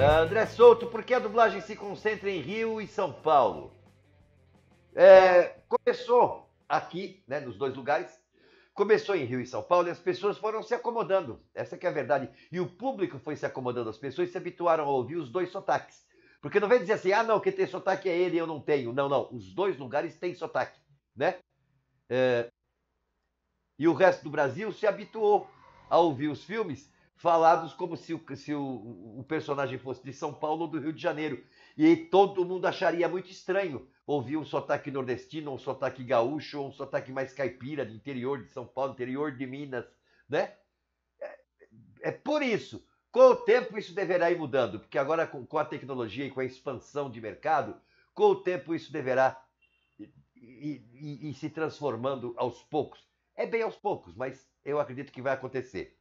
É, André Souto, por que a dublagem se concentra em Rio e São Paulo? É, começou aqui, né, nos dois lugares. Começou em Rio e São Paulo e as pessoas foram se acomodando. Essa é a verdade. E o público foi se acomodando. As pessoas se habituaram a ouvir os dois sotaques. Porque não vem dizer assim, ah, não, quem tem sotaque é ele e eu não tenho. Não, não. Os dois lugares têm sotaque, né? É, e o resto do Brasil se habituou a ouvir os filmes falados como se, o, se o, o personagem fosse de São Paulo ou do Rio de Janeiro. E todo mundo acharia muito estranho ouvir um sotaque nordestino, um sotaque gaúcho, ou um sotaque mais caipira, do interior de São Paulo, interior de Minas, né? É, é por isso. Com o tempo isso deverá ir mudando, porque agora com, com a tecnologia e com a expansão de mercado, com o tempo isso deverá ir, ir, ir, ir se transformando aos poucos. É bem aos poucos, mas eu acredito que vai acontecer.